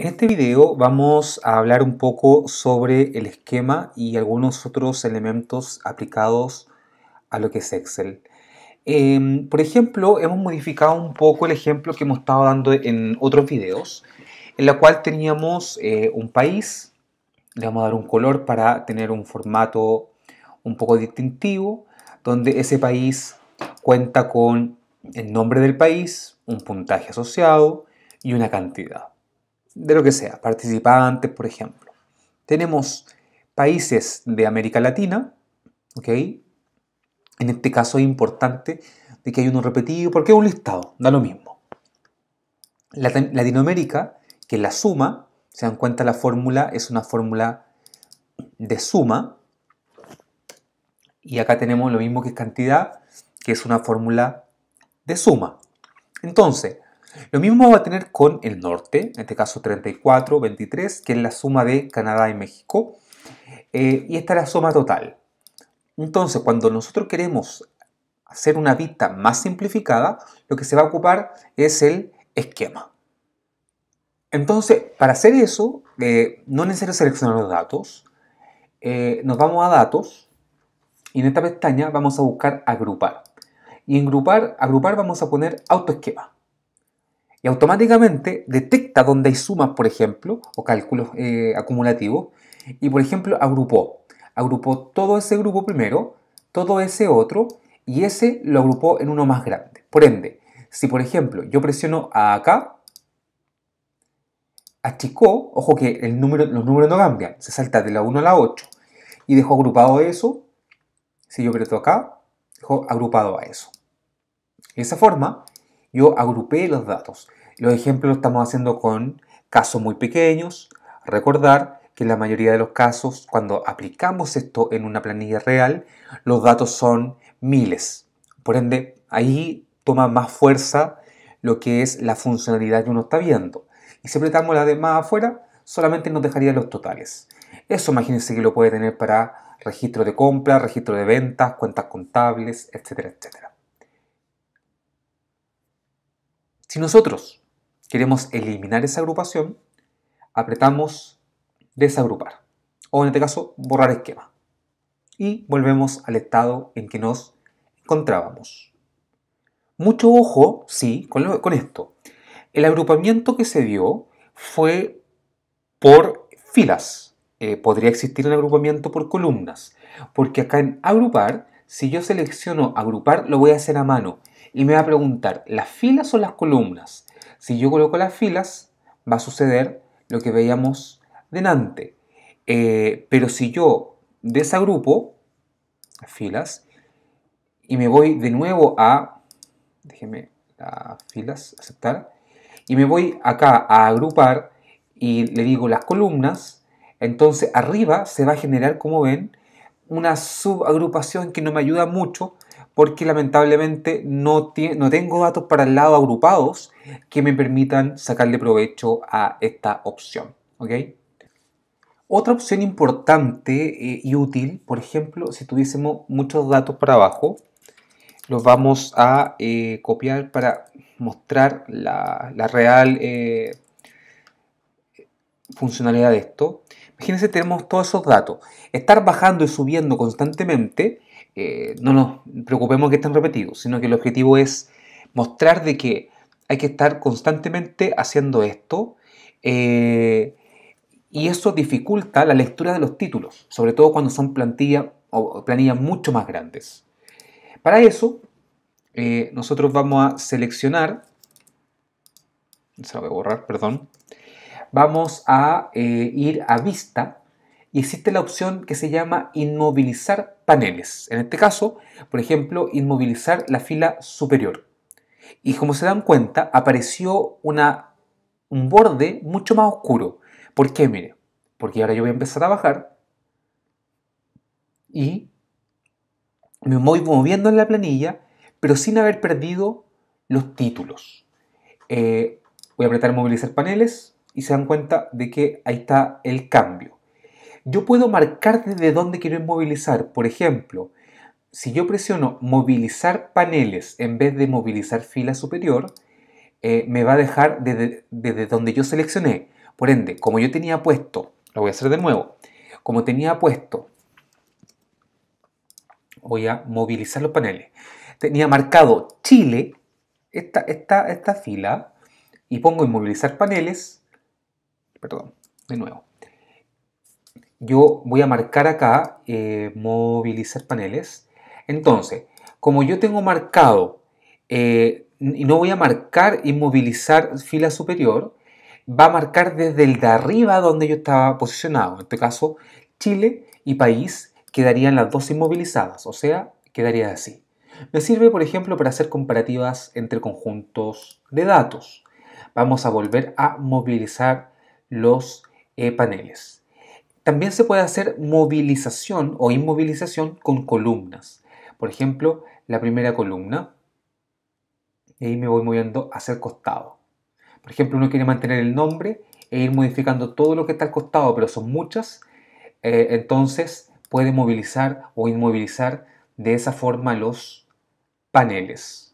En este video vamos a hablar un poco sobre el esquema y algunos otros elementos aplicados a lo que es Excel. Em, por ejemplo, hemos modificado un poco el ejemplo que hemos estado dando en otros videos, en la cual teníamos eh, un país, le vamos a dar un color para tener un formato un poco distintivo, donde ese país cuenta con el nombre del país, un puntaje asociado y una cantidad de lo que sea, participantes, por ejemplo. Tenemos países de América Latina, ¿ok? En este caso es importante de que hay uno repetido, porque es un listado, da lo mismo. Latinoamérica, que la suma, se dan cuenta la fórmula, es una fórmula de suma, y acá tenemos lo mismo que cantidad, que es una fórmula de suma. Entonces, lo mismo va a tener con el norte, en este caso 34, 23, que es la suma de Canadá y México. Eh, y esta es la suma total. Entonces, cuando nosotros queremos hacer una vista más simplificada, lo que se va a ocupar es el esquema. Entonces, para hacer eso, eh, no es necesario seleccionar los datos. Eh, nos vamos a datos y en esta pestaña vamos a buscar agrupar. Y en agrupar, agrupar vamos a poner autoesquema y automáticamente detecta donde hay sumas, por ejemplo, o cálculos eh, acumulativos, y por ejemplo agrupó. Agrupó todo ese grupo primero, todo ese otro, y ese lo agrupó en uno más grande. Por ende, si por ejemplo yo presiono acá, achicó, ojo que el número, los números no cambian, se salta de la 1 a la 8, y dejó agrupado eso, si yo aprieto acá, dejó agrupado a eso. De esa forma, yo agrupé los datos. Los ejemplos los estamos haciendo con casos muy pequeños. Recordar que en la mayoría de los casos, cuando aplicamos esto en una planilla real, los datos son miles. Por ende, ahí toma más fuerza lo que es la funcionalidad que uno está viendo. Y si apretamos de más afuera, solamente nos dejaría los totales. Eso imagínense que lo puede tener para registro de compra, registro de ventas, cuentas contables, etcétera, etcétera. Si nosotros queremos eliminar esa agrupación, apretamos desagrupar o en este caso borrar esquema y volvemos al estado en que nos encontrábamos. Mucho ojo, sí, con, esto. El agrupamiento que se dio fue por filas. Eh, podría existir un agrupamiento por columnas, porque acá en agrupar si yo selecciono agrupar, lo voy a hacer a mano y me va a preguntar, ¿las filas o las columnas? Si yo coloco las filas, va a suceder lo que veíamos delante. Eh, pero si yo desagrupo filas y me voy de nuevo a, déjeme las filas, aceptar, y me voy acá a agrupar y le digo las columnas, entonces arriba se va a generar, como ven, una subagrupación que no me ayuda mucho porque lamentablemente no, no tengo datos para el lado agrupados que me permitan sacarle provecho a esta opción. Otra opción importante eh, y útil, por ejemplo, si tuviésemos muchos datos para abajo, los vamos a eh, copiar para mostrar la, real eh, funcionalidad de esto. Imagínense, tenemos todos esos datos. Estar bajando y subiendo constantemente, eh, no nos preocupemos que estén repetidos, sino que el objetivo es mostrar de que hay que estar constantemente haciendo esto. Eh, y eso dificulta la lectura de los títulos, sobre todo cuando son plantillas o planillas mucho más grandes. Para eso, eh, nosotros vamos a seleccionar, se lo voy a borrar, perdón, vamos a eh, ir a vista y existe la opción que se llama inmovilizar paneles. En este caso, por ejemplo, inmovilizar la fila superior. Y como se dan cuenta, apareció un borde mucho más oscuro. ¿Por qué? Mire, porque ahora yo voy a empezar a bajar y me voy moviendo en la planilla, pero sin haber perdido los títulos. Eh, voy a apretar movilizar paneles y se dan cuenta de que ahí está el cambio. Yo puedo marcar desde dónde quiero movilizar. Por ejemplo, si yo presiono movilizar paneles en vez de movilizar fila superior, eh, me va a dejar desde, donde yo seleccioné. Por ende, como yo tenía puesto, lo voy a hacer de nuevo, como tenía puesto, voy a movilizar los paneles, tenía marcado Chile, esta, esta, esta fila, y pongo inmovilizar paneles, perdón, de nuevo. Yo voy a marcar acá eh, movilizar paneles. Entonces, como yo tengo marcado eh, y no voy a marcar inmovilizar fila superior, va a marcar desde el de arriba donde yo estaba posicionado. En este caso, Chile y país quedarían las dos inmovilizadas, o sea, quedaría así. Me sirve, por ejemplo, para hacer comparativas entre conjuntos de datos. Vamos a volver a movilizar los eh, paneles. También se puede hacer movilización o inmovilización con columnas. Por ejemplo, la primera columna, y ahí me voy moviendo hacia el costado. Por ejemplo, uno quiere mantener el nombre e ir modificando todo lo que está al costado, pero son muchas, eh, entonces puede movilizar o inmovilizar de esa forma los paneles.